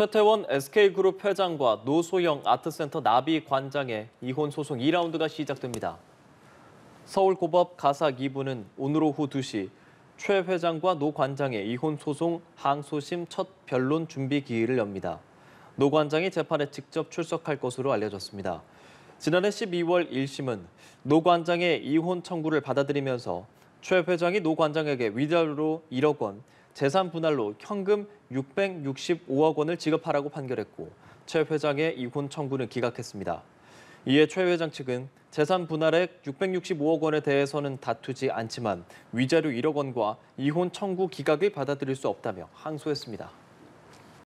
최태원 SK그룹 회장과 노소영 아트센터 나비 관장의 이혼 소송 2라운드가 시작됩니다. 서울고법 가사 2부는 오늘 오후 2시 최 회장과 노 관장의 이혼 소송 항소심 첫 변론 준비 기일을 엽니다. 노 관장이 재판에 직접 출석할 것으로 알려졌습니다. 지난해 12월 1심은 노 관장의 이혼 청구를 받아들이면서 최 회장이 노 관장에게 위자료로 1억 원, 재산 분할로 현금 665억 원을 지급하라고 판결했고 최 회장의 이혼 청구는 기각했습니다. 이에 최 회장 측은 재산 분할액 665억 원에 대해서는 다투지 않지만 위자료 1억 원과 이혼 청구 기각을 받아들일 수 없다며 항소했습니다.